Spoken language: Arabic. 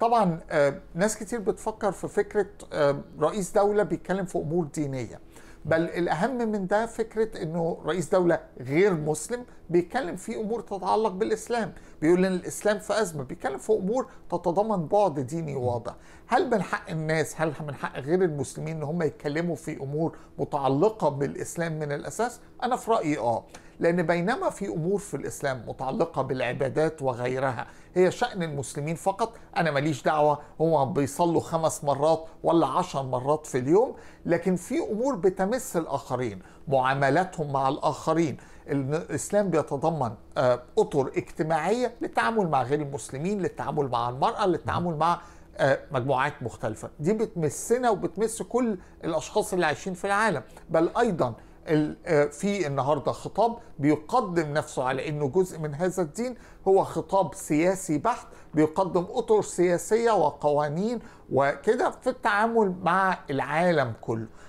طبعا آه، ناس كتير بتفكر في فكره آه، رئيس دوله بيتكلم في امور دينيه بل الاهم من ده فكره انه رئيس دوله غير مسلم بيتكلم في امور تتعلق بالاسلام بيقول ان الاسلام في ازمه بيتكلم في امور تتضمن بعد ديني واضح هل من حق الناس هل من حق غير المسلمين ان هم يتكلموا في امور متعلقه بالاسلام من الاساس انا في رايي اه لأن بينما في أمور في الإسلام متعلقة بالعبادات وغيرها هي شأن المسلمين فقط أنا ماليش دعوة هم بيصلوا خمس مرات ولا عشر مرات في اليوم لكن في أمور بتمس الآخرين معاملاتهم مع الآخرين الإسلام بيتضمن آه، أطر اجتماعية للتعامل مع غير المسلمين للتعامل مع المرأة للتعامل مع آه، مجموعات مختلفة دي بتمسنا وبتمس كل الأشخاص اللي عايشين في العالم بل أيضا آه، في النهارده خطاب بيقدم نفسه على انه جزء من هذا الدين هو خطاب سياسي بحت بيقدم اطر سياسيه وقوانين وكده في التعامل مع العالم كله